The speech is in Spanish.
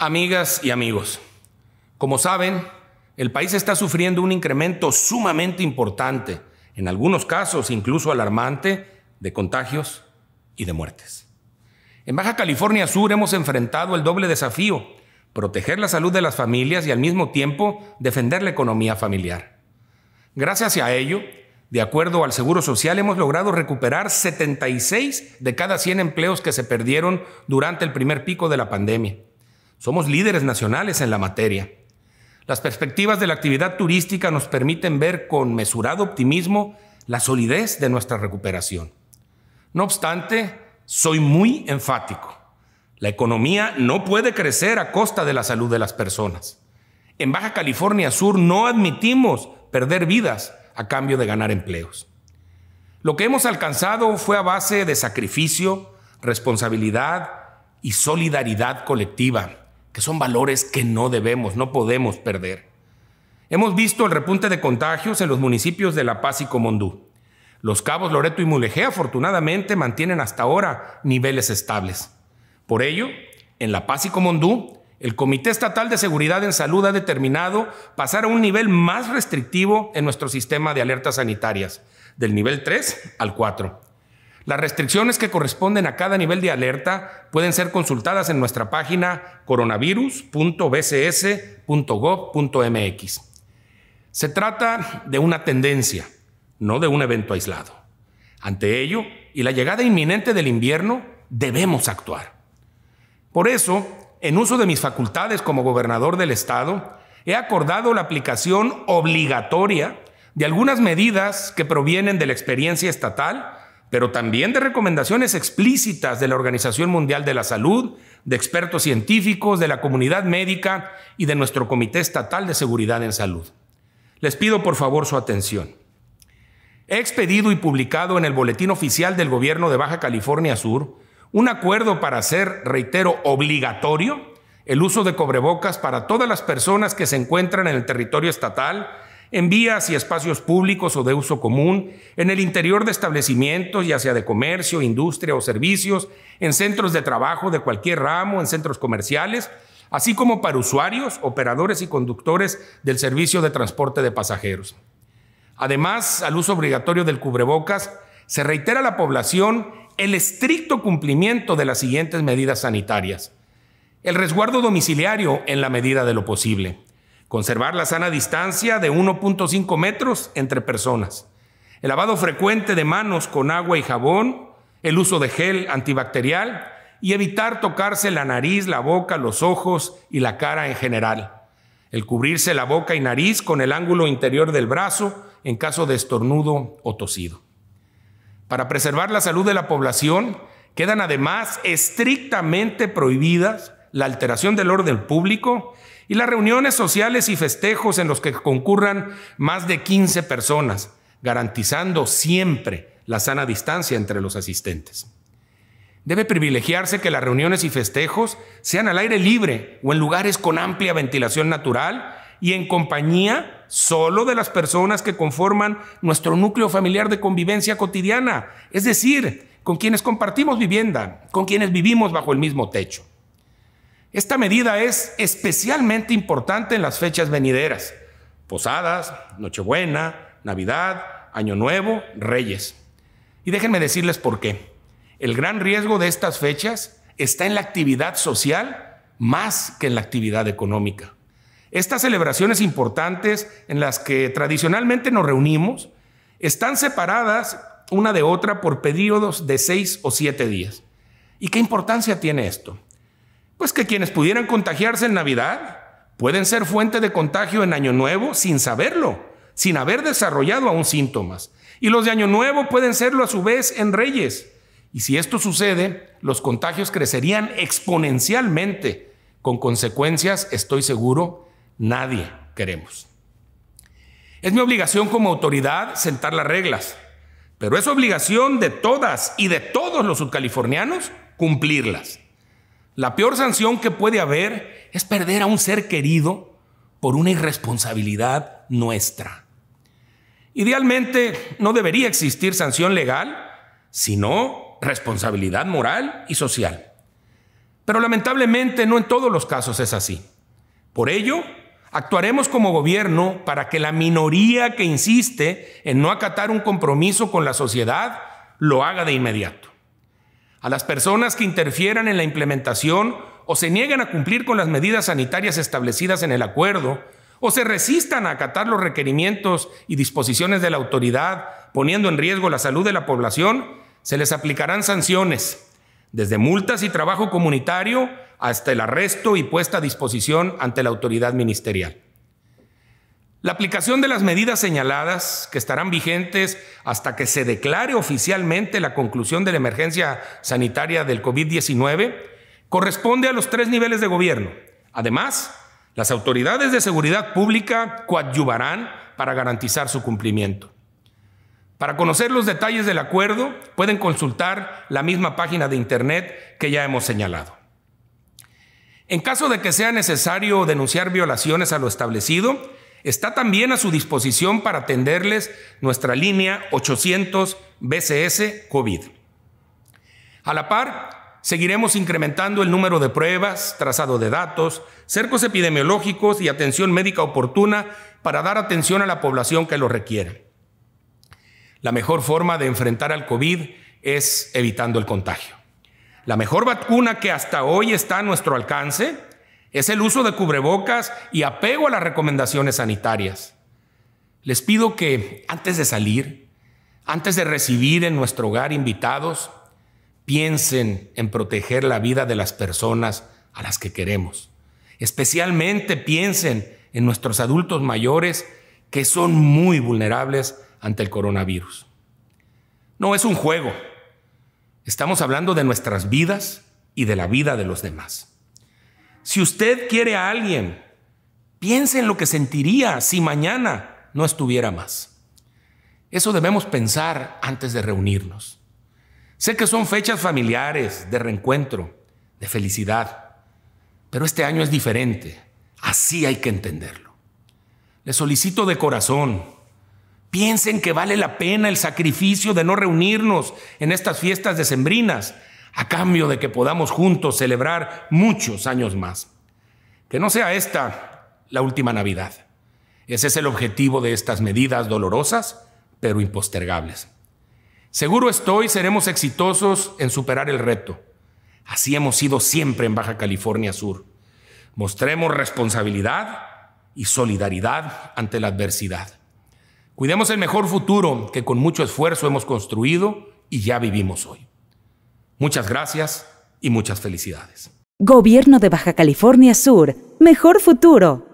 Amigas y amigos, como saben, el país está sufriendo un incremento sumamente importante, en algunos casos incluso alarmante, de contagios y de muertes. En Baja California Sur hemos enfrentado el doble desafío, proteger la salud de las familias y al mismo tiempo defender la economía familiar. Gracias a ello, de acuerdo al Seguro Social, hemos logrado recuperar 76 de cada 100 empleos que se perdieron durante el primer pico de la pandemia. Somos líderes nacionales en la materia. Las perspectivas de la actividad turística nos permiten ver con mesurado optimismo la solidez de nuestra recuperación. No obstante, soy muy enfático. La economía no puede crecer a costa de la salud de las personas. En Baja California Sur no admitimos perder vidas a cambio de ganar empleos. Lo que hemos alcanzado fue a base de sacrificio, responsabilidad y solidaridad colectiva que son valores que no debemos, no podemos perder. Hemos visto el repunte de contagios en los municipios de La Paz y Comondú. Los Cabos, Loreto y Mulegé afortunadamente mantienen hasta ahora niveles estables. Por ello, en La Paz y Comondú, el Comité Estatal de Seguridad en Salud ha determinado pasar a un nivel más restrictivo en nuestro sistema de alertas sanitarias, del nivel 3 al 4. Las restricciones que corresponden a cada nivel de alerta pueden ser consultadas en nuestra página coronavirus.bcs.gov.mx. Se trata de una tendencia, no de un evento aislado. Ante ello, y la llegada inminente del invierno, debemos actuar. Por eso, en uso de mis facultades como gobernador del estado, he acordado la aplicación obligatoria de algunas medidas que provienen de la experiencia estatal pero también de recomendaciones explícitas de la Organización Mundial de la Salud, de expertos científicos, de la comunidad médica y de nuestro Comité Estatal de Seguridad en Salud. Les pido por favor su atención. He expedido y publicado en el Boletín Oficial del Gobierno de Baja California Sur un acuerdo para hacer, reitero, obligatorio el uso de cobrebocas para todas las personas que se encuentran en el territorio estatal en vías y espacios públicos o de uso común, en el interior de establecimientos, ya sea de comercio, industria o servicios, en centros de trabajo de cualquier ramo, en centros comerciales, así como para usuarios, operadores y conductores del servicio de transporte de pasajeros. Además, al uso obligatorio del cubrebocas, se reitera a la población el estricto cumplimiento de las siguientes medidas sanitarias. El resguardo domiciliario en la medida de lo posible Conservar la sana distancia de 1.5 metros entre personas. El lavado frecuente de manos con agua y jabón. El uso de gel antibacterial. Y evitar tocarse la nariz, la boca, los ojos y la cara en general. El cubrirse la boca y nariz con el ángulo interior del brazo en caso de estornudo o tosido. Para preservar la salud de la población, quedan además estrictamente prohibidas la alteración del orden público y las reuniones sociales y festejos en los que concurran más de 15 personas, garantizando siempre la sana distancia entre los asistentes. Debe privilegiarse que las reuniones y festejos sean al aire libre o en lugares con amplia ventilación natural y en compañía solo de las personas que conforman nuestro núcleo familiar de convivencia cotidiana, es decir, con quienes compartimos vivienda, con quienes vivimos bajo el mismo techo. Esta medida es especialmente importante en las fechas venideras, Posadas, Nochebuena, Navidad, Año Nuevo, Reyes. Y déjenme decirles por qué. El gran riesgo de estas fechas está en la actividad social más que en la actividad económica. Estas celebraciones importantes en las que tradicionalmente nos reunimos están separadas una de otra por periodos de seis o siete días. ¿Y qué importancia tiene esto? Pues que quienes pudieran contagiarse en Navidad pueden ser fuente de contagio en Año Nuevo sin saberlo, sin haber desarrollado aún síntomas. Y los de Año Nuevo pueden serlo a su vez en Reyes. Y si esto sucede, los contagios crecerían exponencialmente, con consecuencias, estoy seguro, nadie queremos. Es mi obligación como autoridad sentar las reglas, pero es obligación de todas y de todos los subcalifornianos cumplirlas. La peor sanción que puede haber es perder a un ser querido por una irresponsabilidad nuestra. Idealmente no debería existir sanción legal, sino responsabilidad moral y social. Pero lamentablemente no en todos los casos es así. Por ello, actuaremos como gobierno para que la minoría que insiste en no acatar un compromiso con la sociedad lo haga de inmediato. A las personas que interfieran en la implementación o se niegan a cumplir con las medidas sanitarias establecidas en el acuerdo, o se resistan a acatar los requerimientos y disposiciones de la autoridad, poniendo en riesgo la salud de la población, se les aplicarán sanciones, desde multas y trabajo comunitario hasta el arresto y puesta a disposición ante la autoridad ministerial. La aplicación de las medidas señaladas, que estarán vigentes hasta que se declare oficialmente la conclusión de la emergencia sanitaria del COVID-19, corresponde a los tres niveles de gobierno. Además, las autoridades de seguridad pública coadyuvarán para garantizar su cumplimiento. Para conocer los detalles del acuerdo, pueden consultar la misma página de Internet que ya hemos señalado. En caso de que sea necesario denunciar violaciones a lo establecido, está también a su disposición para atenderles nuestra línea 800 BCS COVID. A la par, seguiremos incrementando el número de pruebas, trazado de datos, cercos epidemiológicos y atención médica oportuna para dar atención a la población que lo requiere. La mejor forma de enfrentar al COVID es evitando el contagio. La mejor vacuna que hasta hoy está a nuestro alcance es el uso de cubrebocas y apego a las recomendaciones sanitarias. Les pido que antes de salir, antes de recibir en nuestro hogar invitados, piensen en proteger la vida de las personas a las que queremos. Especialmente piensen en nuestros adultos mayores que son muy vulnerables ante el coronavirus. No es un juego. Estamos hablando de nuestras vidas y de la vida de los demás. Si usted quiere a alguien, piense en lo que sentiría si mañana no estuviera más. Eso debemos pensar antes de reunirnos. Sé que son fechas familiares, de reencuentro, de felicidad, pero este año es diferente. Así hay que entenderlo. Le solicito de corazón, piensen que vale la pena el sacrificio de no reunirnos en estas fiestas decembrinas a cambio de que podamos juntos celebrar muchos años más. Que no sea esta la última Navidad. Ese es el objetivo de estas medidas dolorosas, pero impostergables. Seguro estoy, seremos exitosos en superar el reto. Así hemos sido siempre en Baja California Sur. Mostremos responsabilidad y solidaridad ante la adversidad. Cuidemos el mejor futuro que con mucho esfuerzo hemos construido y ya vivimos hoy. Muchas gracias y muchas felicidades. Gobierno de Baja California Sur. Mejor futuro.